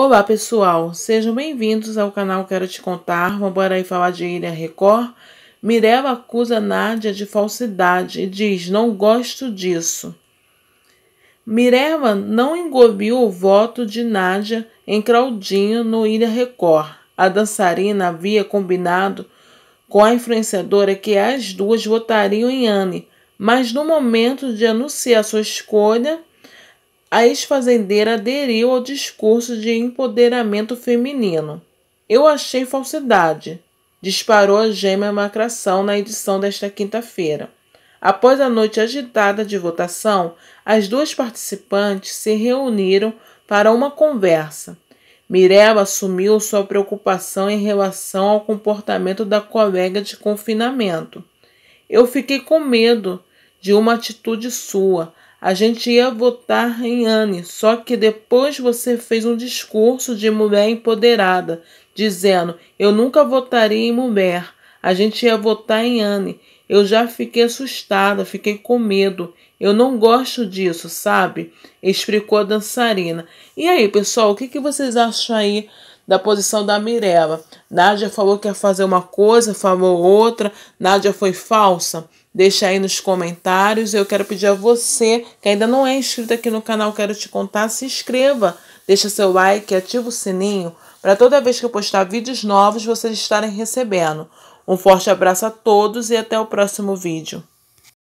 Olá pessoal, sejam bem-vindos ao canal Quero Te Contar. Vamos aí falar de Ilha Record. Mirella acusa Nádia de falsidade e diz: Não gosto disso. Mirella não engoliu o voto de Nádia em Claudinho no Ilha Record. A dançarina havia combinado com a influenciadora que as duas votariam em Anne, mas no momento de anunciar sua escolha, a ex-fazendeira aderiu ao discurso de empoderamento feminino. Eu achei falsidade, disparou a gêmea Macração na edição desta quinta-feira. Após a noite agitada de votação, as duas participantes se reuniram para uma conversa. Mirella assumiu sua preocupação em relação ao comportamento da colega de confinamento. Eu fiquei com medo de uma atitude sua, a gente ia votar em Anne, só que depois você fez um discurso de mulher empoderada, dizendo: Eu nunca votaria em mulher. A gente ia votar em Anne. Eu já fiquei assustada, fiquei com medo. Eu não gosto disso, sabe? Explicou a dançarina. E aí, pessoal, o que, que vocês acham aí da posição da Mirella? Nádia falou que ia fazer uma coisa, falou outra. Nádia foi falsa? Deixa aí nos comentários. Eu quero pedir a você que ainda não é inscrito aqui no canal, quero te contar, se inscreva. Deixa seu like, ativa o sininho para toda vez que eu postar vídeos novos vocês estarem recebendo. Um forte abraço a todos e até o próximo vídeo.